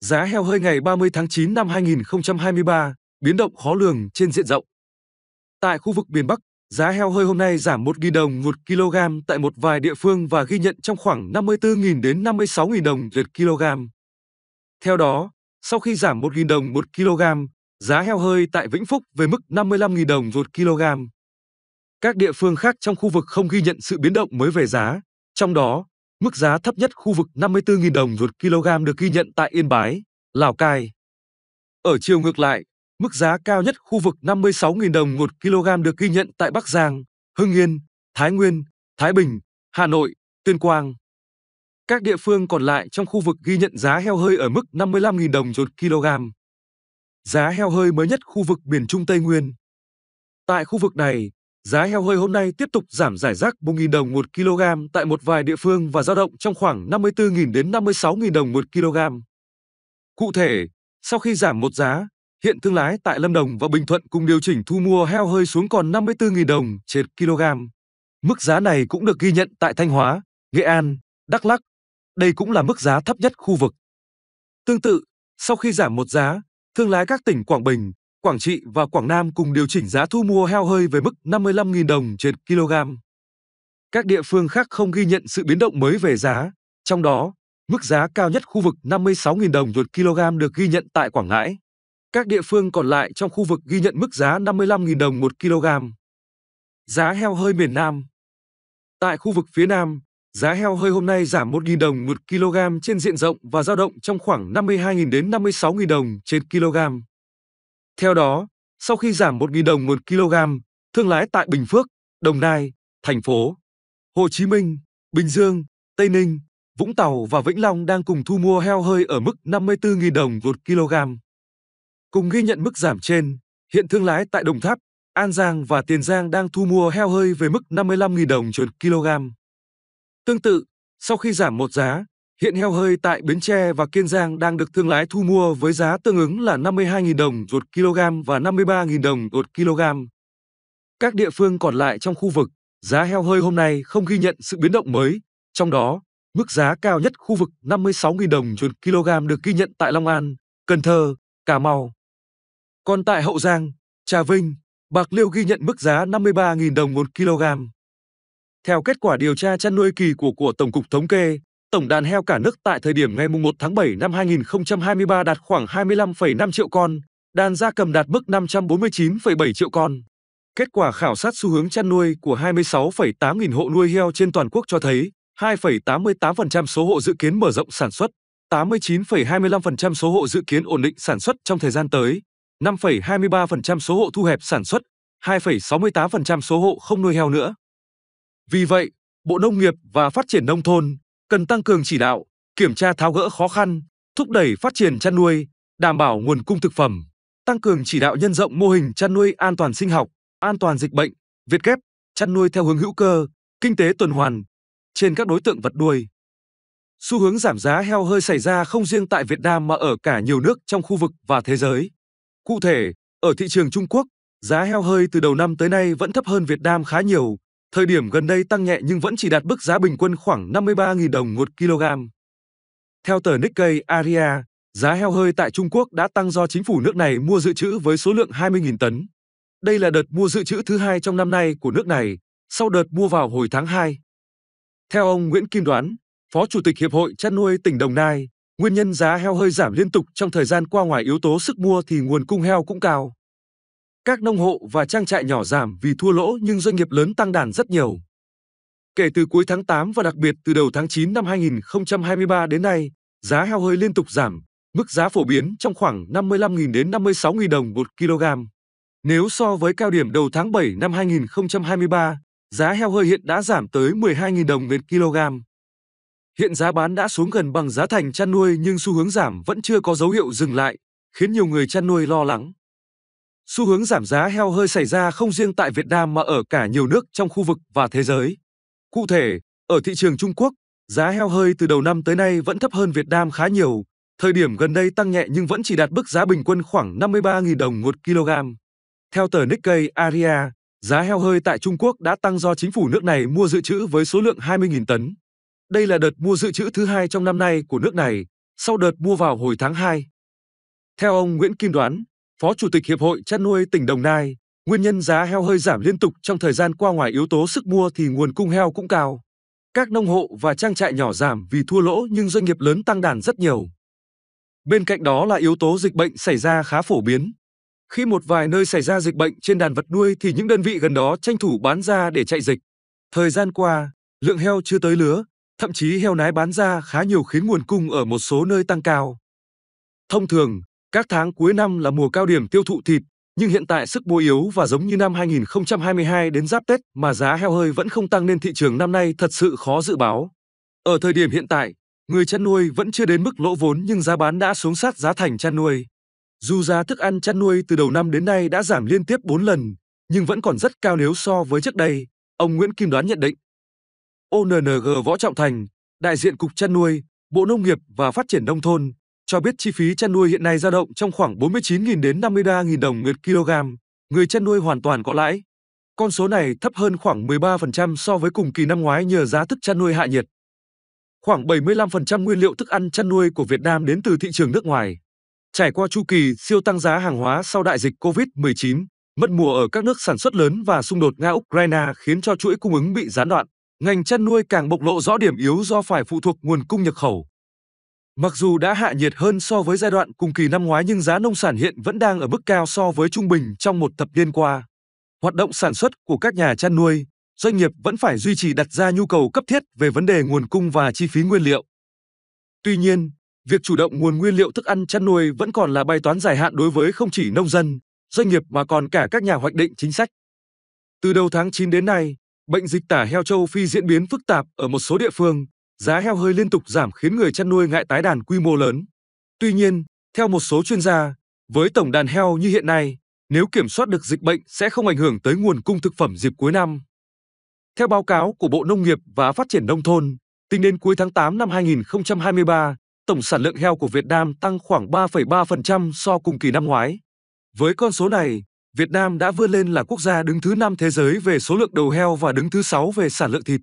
Giá heo hơi ngày 30 tháng 9 năm 2023 biến động khó lường trên diện rộng. Tại khu vực miền Bắc, giá heo hơi hôm nay giảm 1.000 đồng một kg tại một vài địa phương và ghi nhận trong khoảng 54.000 đến 56.000 đồng lượt kg. Theo đó, sau khi giảm 1.000 đồng một kg, giá heo hơi tại Vĩnh Phúc về mức 55.000 đồng 1 kg. Các địa phương khác trong khu vực không ghi nhận sự biến động mới về giá, trong đó Mức giá thấp nhất khu vực 54.000 đồng một kg được ghi nhận tại Yên Bái, Lào Cai. Ở chiều ngược lại, mức giá cao nhất khu vực 56.000 đồng một kg được ghi nhận tại Bắc Giang, Hưng Yên, Thái Nguyên, Thái Bình, Hà Nội, Tuyên Quang. Các địa phương còn lại trong khu vực ghi nhận giá heo hơi ở mức 55.000 đồng một kg. Giá heo hơi mới nhất khu vực miền Trung Tây Nguyên. Tại khu vực này, Giá heo hơi hôm nay tiếp tục giảm giải rác 1.000 đồng 1 kg tại một vài địa phương và dao động trong khoảng 54.000 đến 56.000 đồng 1 kg. Cụ thể, sau khi giảm một giá, hiện thương lái tại Lâm Đồng và Bình Thuận cùng điều chỉnh thu mua heo hơi xuống còn 54.000 đồng trên kg. Mức giá này cũng được ghi nhận tại Thanh Hóa, Nghệ An, Đắk Lắk. Đây cũng là mức giá thấp nhất khu vực. Tương tự, sau khi giảm một giá, thương lái các tỉnh Quảng Bình, Quảng Trị và Quảng Nam cùng điều chỉnh giá thu mua heo hơi về mức 55.000 đồng trên kg. Các địa phương khác không ghi nhận sự biến động mới về giá, trong đó, mức giá cao nhất khu vực 56.000 đồng một kg được ghi nhận tại Quảng Ngãi. Các địa phương còn lại trong khu vực ghi nhận mức giá 55.000 đồng một kg. Giá heo hơi miền Nam Tại khu vực phía Nam, giá heo hơi hôm nay giảm 1.000 đồng một kg trên diện rộng và dao động trong khoảng 52.000 đến 56.000 đồng trên kg. Theo đó, sau khi giảm 1.000 đồng một kg, thương lái tại Bình Phước, Đồng Nai, thành phố Hồ Chí Minh, Bình Dương, Tây Ninh, Vũng Tàu và Vĩnh Long đang cùng thu mua heo hơi ở mức 54.000 đồng một kg. Cùng ghi nhận mức giảm trên, hiện thương lái tại Đồng Tháp, An Giang và Tiền Giang đang thu mua heo hơi về mức 55.000 đồng một kg. Tương tự, sau khi giảm một giá, Hiện heo hơi tại Bến Tre và Kiên Giang đang được thương lái thu mua với giá tương ứng là 52.000 đồng một kg và 53.000 đồng một kg. Các địa phương còn lại trong khu vực, giá heo hơi hôm nay không ghi nhận sự biến động mới, trong đó, mức giá cao nhất khu vực 56.000 đồng một kg được ghi nhận tại Long An, Cần Thơ, Cà Mau. Còn tại Hậu Giang, Trà Vinh, Bạc Liêu ghi nhận mức giá 53.000 đồng một kg. Theo kết quả điều tra chăn nuôi kỳ của của Tổng cục Thống kê, tổng đàn heo cả nước tại thời điểm ngày 1 tháng 7 năm 2023 đạt khoảng 25,5 triệu con, đàn gia cầm đạt mức 549,7 triệu con. Kết quả khảo sát xu hướng chăn nuôi của 26,8 nghìn hộ nuôi heo trên toàn quốc cho thấy 2,88% số hộ dự kiến mở rộng sản xuất, 89,25% số hộ dự kiến ổn định sản xuất trong thời gian tới, 5,23% số hộ thu hẹp sản xuất, 2,68% số hộ không nuôi heo nữa. Vì vậy, Bộ Nông nghiệp và Phát triển Nông thôn cần tăng cường chỉ đạo, kiểm tra tháo gỡ khó khăn, thúc đẩy phát triển chăn nuôi, đảm bảo nguồn cung thực phẩm, tăng cường chỉ đạo nhân rộng mô hình chăn nuôi an toàn sinh học, an toàn dịch bệnh, việt kép, chăn nuôi theo hướng hữu cơ, kinh tế tuần hoàn trên các đối tượng vật nuôi. Xu hướng giảm giá heo hơi xảy ra không riêng tại Việt Nam mà ở cả nhiều nước trong khu vực và thế giới. Cụ thể, ở thị trường Trung Quốc, giá heo hơi từ đầu năm tới nay vẫn thấp hơn Việt Nam khá nhiều, Thời điểm gần đây tăng nhẹ nhưng vẫn chỉ đạt mức giá bình quân khoảng 53.000 đồng một kg. Theo tờ Nikkei Aria, giá heo hơi tại Trung Quốc đã tăng do chính phủ nước này mua dự trữ với số lượng 20.000 tấn. Đây là đợt mua dự trữ thứ hai trong năm nay của nước này, sau đợt mua vào hồi tháng 2. Theo ông Nguyễn Kim Đoán, Phó Chủ tịch Hiệp hội chăn nuôi tỉnh Đồng Nai, nguyên nhân giá heo hơi giảm liên tục trong thời gian qua ngoài yếu tố sức mua thì nguồn cung heo cũng cao. Các nông hộ và trang trại nhỏ giảm vì thua lỗ nhưng doanh nghiệp lớn tăng đàn rất nhiều. Kể từ cuối tháng 8 và đặc biệt từ đầu tháng 9 năm 2023 đến nay, giá heo hơi liên tục giảm, mức giá phổ biến trong khoảng 55.000 đến 56.000 đồng một kg. Nếu so với cao điểm đầu tháng 7 năm 2023, giá heo hơi hiện đã giảm tới 12.000 đồng một kg. Hiện giá bán đã xuống gần bằng giá thành chăn nuôi nhưng xu hướng giảm vẫn chưa có dấu hiệu dừng lại, khiến nhiều người chăn nuôi lo lắng. Xu hướng giảm giá heo hơi xảy ra không riêng tại Việt Nam mà ở cả nhiều nước trong khu vực và thế giới. Cụ thể, ở thị trường Trung Quốc, giá heo hơi từ đầu năm tới nay vẫn thấp hơn Việt Nam khá nhiều, thời điểm gần đây tăng nhẹ nhưng vẫn chỉ đạt mức giá bình quân khoảng 53.000 đồng một kg. Theo tờ Nikkei Aria, giá heo hơi tại Trung Quốc đã tăng do chính phủ nước này mua dự trữ với số lượng 20.000 tấn. Đây là đợt mua dự trữ thứ hai trong năm nay của nước này, sau đợt mua vào hồi tháng 2. Theo ông Nguyễn Kim Đoán, Phó Chủ tịch Hiệp hội Chăn nuôi tỉnh Đồng Nai, nguyên nhân giá heo hơi giảm liên tục trong thời gian qua ngoài yếu tố sức mua thì nguồn cung heo cũng cao. Các nông hộ và trang trại nhỏ giảm vì thua lỗ nhưng doanh nghiệp lớn tăng đàn rất nhiều. Bên cạnh đó là yếu tố dịch bệnh xảy ra khá phổ biến. Khi một vài nơi xảy ra dịch bệnh trên đàn vật nuôi thì những đơn vị gần đó tranh thủ bán ra để chạy dịch. Thời gian qua, lượng heo chưa tới lứa, thậm chí heo nái bán ra khá nhiều khiến nguồn cung ở một số nơi tăng cao. Thông thường, các tháng cuối năm là mùa cao điểm tiêu thụ thịt, nhưng hiện tại sức mua yếu và giống như năm 2022 đến giáp Tết mà giá heo hơi vẫn không tăng nên thị trường năm nay thật sự khó dự báo. Ở thời điểm hiện tại, người chăn nuôi vẫn chưa đến mức lỗ vốn nhưng giá bán đã xuống sát giá thành chăn nuôi. Dù giá thức ăn chăn nuôi từ đầu năm đến nay đã giảm liên tiếp 4 lần, nhưng vẫn còn rất cao nếu so với trước đây, ông Nguyễn Kim Đoán nhận định. ONNG Võ Trọng Thành, đại diện Cục Chăn nuôi, Bộ Nông nghiệp và Phát triển Nông thôn, cho biết chi phí chăn nuôi hiện nay dao động trong khoảng 49.000 đến 53.000 đồng một kg, người chăn nuôi hoàn toàn có lãi. Con số này thấp hơn khoảng 13% so với cùng kỳ năm ngoái nhờ giá thức chăn nuôi hạ nhiệt. Khoảng 75% nguyên liệu thức ăn chăn nuôi của Việt Nam đến từ thị trường nước ngoài. Trải qua chu kỳ siêu tăng giá hàng hóa sau đại dịch COVID-19, mất mùa ở các nước sản xuất lớn và xung đột Nga-Ukraine khiến cho chuỗi cung ứng bị gián đoạn, ngành chăn nuôi càng bộc lộ rõ điểm yếu do phải phụ thuộc nguồn cung nhập khẩu. Mặc dù đã hạ nhiệt hơn so với giai đoạn cùng kỳ năm ngoái nhưng giá nông sản hiện vẫn đang ở mức cao so với trung bình trong một thập niên qua. Hoạt động sản xuất của các nhà chăn nuôi, doanh nghiệp vẫn phải duy trì đặt ra nhu cầu cấp thiết về vấn đề nguồn cung và chi phí nguyên liệu. Tuy nhiên, việc chủ động nguồn nguyên liệu thức ăn chăn nuôi vẫn còn là bài toán dài hạn đối với không chỉ nông dân, doanh nghiệp mà còn cả các nhà hoạch định chính sách. Từ đầu tháng 9 đến nay, bệnh dịch tả heo châu Phi diễn biến phức tạp ở một số địa phương, giá heo hơi liên tục giảm khiến người chăn nuôi ngại tái đàn quy mô lớn. Tuy nhiên, theo một số chuyên gia, với tổng đàn heo như hiện nay, nếu kiểm soát được dịch bệnh sẽ không ảnh hưởng tới nguồn cung thực phẩm dịp cuối năm. Theo báo cáo của Bộ Nông nghiệp và Phát triển Nông thôn, tính đến cuối tháng 8 năm 2023, tổng sản lượng heo của Việt Nam tăng khoảng 3,3% so cùng kỳ năm ngoái. Với con số này, Việt Nam đã vươn lên là quốc gia đứng thứ 5 thế giới về số lượng đầu heo và đứng thứ 6 về sản lượng thịt.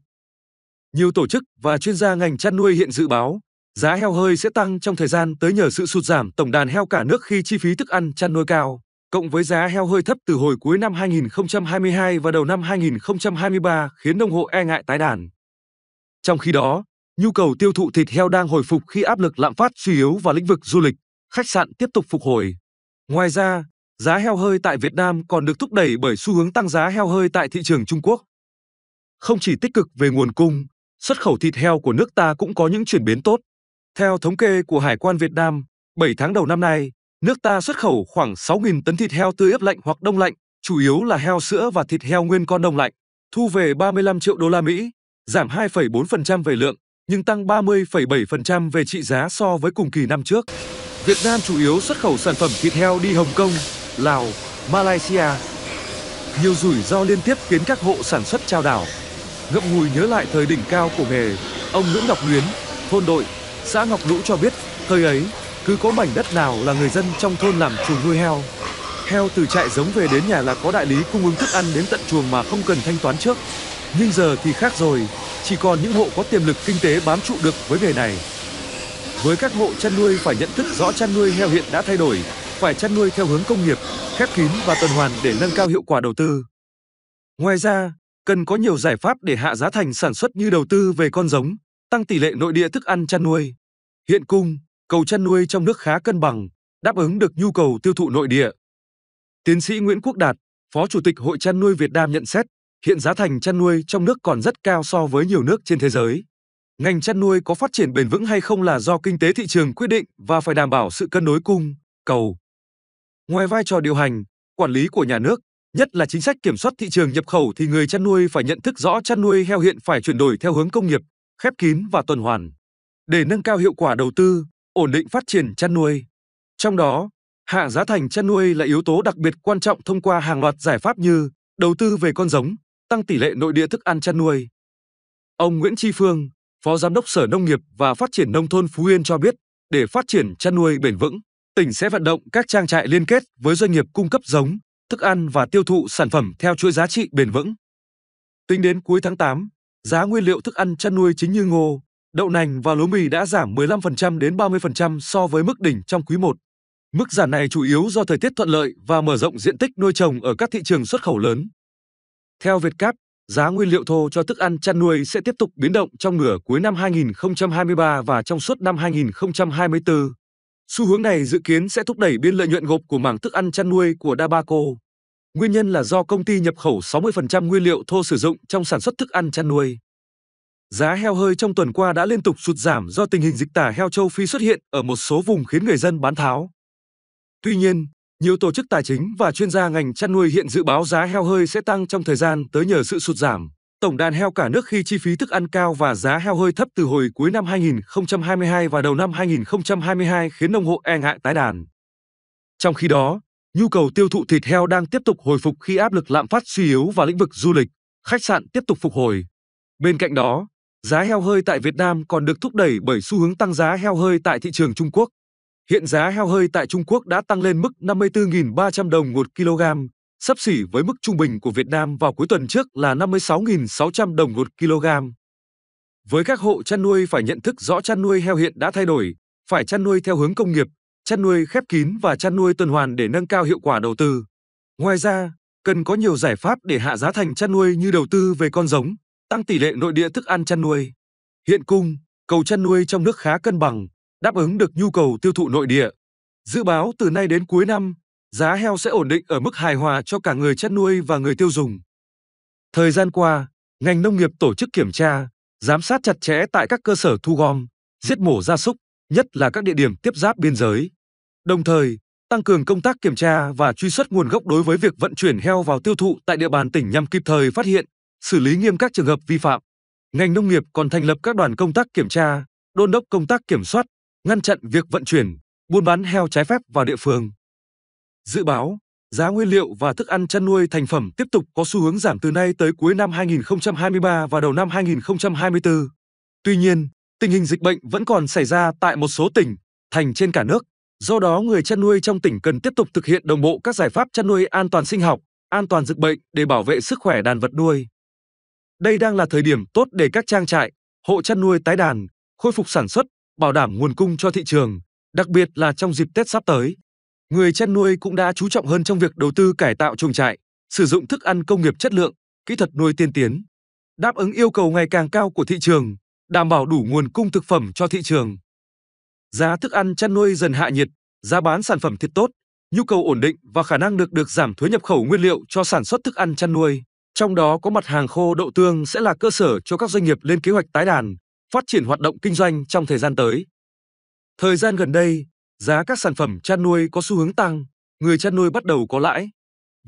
Nhiều tổ chức và chuyên gia ngành chăn nuôi hiện dự báo giá heo hơi sẽ tăng trong thời gian tới nhờ sự sụt giảm tổng đàn heo cả nước khi chi phí thức ăn chăn nuôi cao, cộng với giá heo hơi thấp từ hồi cuối năm 2022 và đầu năm 2023 khiến nông hộ e ngại tái đàn. Trong khi đó, nhu cầu tiêu thụ thịt heo đang hồi phục khi áp lực lạm phát suy yếu và lĩnh vực du lịch, khách sạn tiếp tục phục hồi. Ngoài ra, giá heo hơi tại Việt Nam còn được thúc đẩy bởi xu hướng tăng giá heo hơi tại thị trường Trung Quốc. Không chỉ tích cực về nguồn cung, xuất khẩu thịt heo của nước ta cũng có những chuyển biến tốt. Theo thống kê của Hải quan Việt Nam, 7 tháng đầu năm nay, nước ta xuất khẩu khoảng 6.000 tấn thịt heo tươi ướp lạnh hoặc đông lạnh, chủ yếu là heo sữa và thịt heo nguyên con đông lạnh, thu về 35 triệu đô la Mỹ, giảm 2,4% về lượng nhưng tăng 30,7% về trị giá so với cùng kỳ năm trước. Việt Nam chủ yếu xuất khẩu sản phẩm thịt heo đi Hồng Kông, Lào, Malaysia. Nhiều rủi ro liên tiếp khiến các hộ sản xuất trao đảo, Ngậm ngùi nhớ lại thời đỉnh cao của nghề, ông Nguyễn Ngọc Luyến, thôn đội, xã Ngọc Lũ cho biết, thời ấy, cứ có mảnh đất nào là người dân trong thôn làm chuồng nuôi heo. Heo từ trại giống về đến nhà là có đại lý cung ứng thức ăn đến tận chuồng mà không cần thanh toán trước. Nhưng giờ thì khác rồi, chỉ còn những hộ có tiềm lực kinh tế bám trụ được với nghề này. Với các hộ chăn nuôi phải nhận thức rõ chăn nuôi heo hiện đã thay đổi, phải chăn nuôi theo hướng công nghiệp, khép kín và tuần hoàn để nâng cao hiệu quả đầu tư. Ngoài ra, cần có nhiều giải pháp để hạ giá thành sản xuất như đầu tư về con giống, tăng tỷ lệ nội địa thức ăn chăn nuôi. Hiện cung, cầu chăn nuôi trong nước khá cân bằng, đáp ứng được nhu cầu tiêu thụ nội địa. Tiến sĩ Nguyễn Quốc Đạt, Phó Chủ tịch Hội chăn nuôi Việt Nam nhận xét, hiện giá thành chăn nuôi trong nước còn rất cao so với nhiều nước trên thế giới. Ngành chăn nuôi có phát triển bền vững hay không là do kinh tế thị trường quyết định và phải đảm bảo sự cân đối cung, cầu. Ngoài vai trò điều hành, quản lý của nhà nước, Nhất là chính sách kiểm soát thị trường nhập khẩu thì người chăn nuôi phải nhận thức rõ chăn nuôi heo hiện phải chuyển đổi theo hướng công nghiệp, khép kín và tuần hoàn để nâng cao hiệu quả đầu tư, ổn định phát triển chăn nuôi. Trong đó, hạ giá thành chăn nuôi là yếu tố đặc biệt quan trọng thông qua hàng loạt giải pháp như đầu tư về con giống, tăng tỷ lệ nội địa thức ăn chăn nuôi. Ông Nguyễn Tri Phương, Phó Giám đốc Sở Nông nghiệp và Phát triển Nông thôn Phú Yên cho biết, để phát triển chăn nuôi bền vững, tỉnh sẽ vận động các trang trại liên kết với doanh nghiệp cung cấp giống, thức ăn và tiêu thụ sản phẩm theo chuỗi giá trị bền vững. Tính đến cuối tháng 8, giá nguyên liệu thức ăn chăn nuôi chính như ngô, đậu nành và lúa mì đã giảm 15% đến 30% so với mức đỉnh trong quý 1. Mức giảm này chủ yếu do thời tiết thuận lợi và mở rộng diện tích nuôi trồng ở các thị trường xuất khẩu lớn. Theo Vietcap, giá nguyên liệu thô cho thức ăn chăn nuôi sẽ tiếp tục biến động trong nửa cuối năm 2023 và trong suốt năm 2024. Xu hướng này dự kiến sẽ thúc đẩy biên lợi nhuận gộp của mảng thức ăn chăn nuôi của Dabaco. Nguyên nhân là do công ty nhập khẩu 60% nguyên liệu thô sử dụng trong sản xuất thức ăn chăn nuôi. Giá heo hơi trong tuần qua đã liên tục sụt giảm do tình hình dịch tả heo châu Phi xuất hiện ở một số vùng khiến người dân bán tháo. Tuy nhiên, nhiều tổ chức tài chính và chuyên gia ngành chăn nuôi hiện dự báo giá heo hơi sẽ tăng trong thời gian tới nhờ sự sụt giảm. Tổng đàn heo cả nước khi chi phí thức ăn cao và giá heo hơi thấp từ hồi cuối năm 2022 và đầu năm 2022 khiến nông hộ e ngại tái đàn. Trong khi đó, nhu cầu tiêu thụ thịt heo đang tiếp tục hồi phục khi áp lực lạm phát suy yếu và lĩnh vực du lịch, khách sạn tiếp tục phục hồi. Bên cạnh đó, giá heo hơi tại Việt Nam còn được thúc đẩy bởi xu hướng tăng giá heo hơi tại thị trường Trung Quốc. Hiện giá heo hơi tại Trung Quốc đã tăng lên mức 54.300 đồng một kg, sấp xỉ với mức trung bình của Việt Nam vào cuối tuần trước là 56.600 đồng một kg. Với các hộ chăn nuôi phải nhận thức rõ chăn nuôi heo hiện đã thay đổi, phải chăn nuôi theo hướng công nghiệp, chăn nuôi khép kín và chăn nuôi tuần hoàn để nâng cao hiệu quả đầu tư. Ngoài ra, cần có nhiều giải pháp để hạ giá thành chăn nuôi như đầu tư về con giống, tăng tỷ lệ nội địa thức ăn chăn nuôi. Hiện cung, cầu chăn nuôi trong nước khá cân bằng, đáp ứng được nhu cầu tiêu thụ nội địa. Dự báo từ nay đến cuối năm, giá heo sẽ ổn định ở mức hài hòa cho cả người chăn nuôi và người tiêu dùng. Thời gian qua, ngành nông nghiệp tổ chức kiểm tra, giám sát chặt chẽ tại các cơ sở thu gom, giết mổ gia súc, nhất là các địa điểm tiếp giáp biên giới. Đồng thời, tăng cường công tác kiểm tra và truy xuất nguồn gốc đối với việc vận chuyển heo vào tiêu thụ tại địa bàn tỉnh nhằm kịp thời phát hiện, xử lý nghiêm các trường hợp vi phạm. Ngành nông nghiệp còn thành lập các đoàn công tác kiểm tra, đôn đốc công tác kiểm soát, ngăn chặn việc vận chuyển, buôn bán heo trái phép vào địa phương. Dự báo, giá nguyên liệu và thức ăn chăn nuôi thành phẩm tiếp tục có xu hướng giảm từ nay tới cuối năm 2023 và đầu năm 2024. Tuy nhiên, tình hình dịch bệnh vẫn còn xảy ra tại một số tỉnh, thành trên cả nước. Do đó, người chăn nuôi trong tỉnh cần tiếp tục thực hiện đồng bộ các giải pháp chăn nuôi an toàn sinh học, an toàn dịch bệnh để bảo vệ sức khỏe đàn vật nuôi. Đây đang là thời điểm tốt để các trang trại, hộ chăn nuôi tái đàn, khôi phục sản xuất, bảo đảm nguồn cung cho thị trường, đặc biệt là trong dịp Tết sắp tới người chăn nuôi cũng đã chú trọng hơn trong việc đầu tư cải tạo chuồng trại, sử dụng thức ăn công nghiệp chất lượng, kỹ thuật nuôi tiên tiến, đáp ứng yêu cầu ngày càng cao của thị trường, đảm bảo đủ nguồn cung thực phẩm cho thị trường. Giá thức ăn chăn nuôi dần hạ nhiệt, giá bán sản phẩm thịt tốt, nhu cầu ổn định và khả năng được được giảm thuế nhập khẩu nguyên liệu cho sản xuất thức ăn chăn nuôi, trong đó có mặt hàng khô đậu tương sẽ là cơ sở cho các doanh nghiệp lên kế hoạch tái đàn, phát triển hoạt động kinh doanh trong thời gian tới. Thời gian gần đây, giá các sản phẩm chăn nuôi có xu hướng tăng, người chăn nuôi bắt đầu có lãi.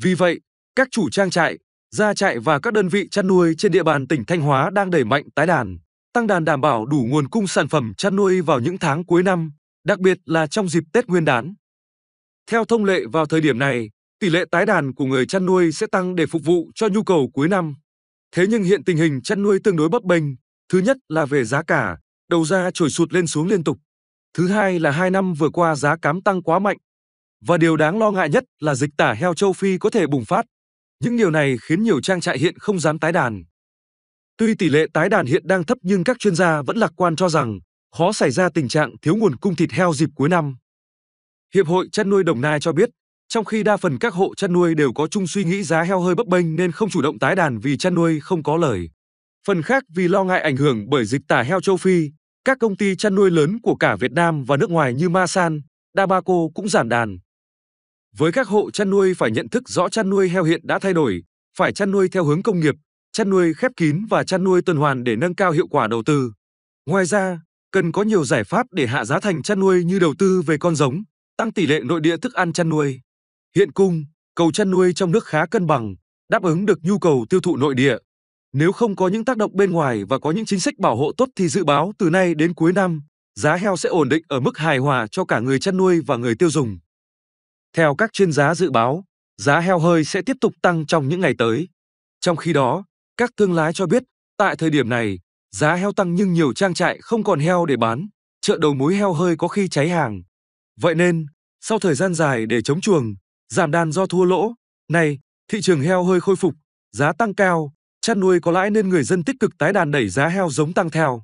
Vì vậy, các chủ trang trại, gia trại và các đơn vị chăn nuôi trên địa bàn tỉnh Thanh Hóa đang đẩy mạnh tái đàn, tăng đàn đảm bảo đủ nguồn cung sản phẩm chăn nuôi vào những tháng cuối năm, đặc biệt là trong dịp Tết Nguyên đán. Theo thông lệ vào thời điểm này, tỷ lệ tái đàn của người chăn nuôi sẽ tăng để phục vụ cho nhu cầu cuối năm. Thế nhưng hiện tình hình chăn nuôi tương đối bấp bênh, thứ nhất là về giá cả, đầu ra trồi sụt lên xuống liên tục. Thứ hai là hai năm vừa qua giá cám tăng quá mạnh. Và điều đáng lo ngại nhất là dịch tả heo châu Phi có thể bùng phát. Những điều này khiến nhiều trang trại hiện không dám tái đàn. Tuy tỷ lệ tái đàn hiện đang thấp nhưng các chuyên gia vẫn lạc quan cho rằng khó xảy ra tình trạng thiếu nguồn cung thịt heo dịp cuối năm. Hiệp hội chăn nuôi Đồng Nai cho biết, trong khi đa phần các hộ chăn nuôi đều có chung suy nghĩ giá heo hơi bấp bênh nên không chủ động tái đàn vì chăn nuôi không có lời. Phần khác vì lo ngại ảnh hưởng bởi dịch tả heo châu Phi, các công ty chăn nuôi lớn của cả Việt Nam và nước ngoài như Masan, Dabaco cũng giảm đàn. Với các hộ chăn nuôi phải nhận thức rõ chăn nuôi heo hiện đã thay đổi, phải chăn nuôi theo hướng công nghiệp, chăn nuôi khép kín và chăn nuôi tuần hoàn để nâng cao hiệu quả đầu tư. Ngoài ra, cần có nhiều giải pháp để hạ giá thành chăn nuôi như đầu tư về con giống, tăng tỷ lệ nội địa thức ăn chăn nuôi. Hiện cung, cầu chăn nuôi trong nước khá cân bằng, đáp ứng được nhu cầu tiêu thụ nội địa. Nếu không có những tác động bên ngoài và có những chính sách bảo hộ tốt thì dự báo từ nay đến cuối năm, giá heo sẽ ổn định ở mức hài hòa cho cả người chăn nuôi và người tiêu dùng. Theo các chuyên gia dự báo, giá heo hơi sẽ tiếp tục tăng trong những ngày tới. Trong khi đó, các thương lái cho biết, tại thời điểm này, giá heo tăng nhưng nhiều trang trại không còn heo để bán, chợ đầu mối heo hơi có khi cháy hàng. Vậy nên, sau thời gian dài để chống chuồng, giảm đàn do thua lỗ, nay thị trường heo hơi khôi phục, giá tăng cao, Chăn nuôi có lãi nên người dân tích cực tái đàn đẩy giá heo giống tăng theo.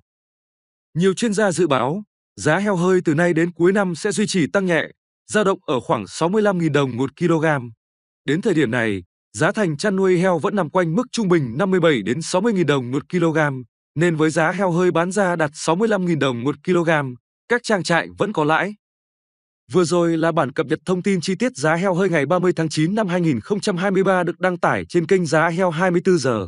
Nhiều chuyên gia dự báo, giá heo hơi từ nay đến cuối năm sẽ duy trì tăng nhẹ, dao động ở khoảng 65.000 đồng một kg. Đến thời điểm này, giá thành chăn nuôi heo vẫn nằm quanh mức trung bình 57 đến 60.000 đồng một kg, nên với giá heo hơi bán ra đạt 65.000 đồng một kg, các trang trại vẫn có lãi. Vừa rồi là bản cập nhật thông tin chi tiết giá heo hơi ngày 30 tháng 9 năm 2023 được đăng tải trên kênh Giá Heo 24 giờ.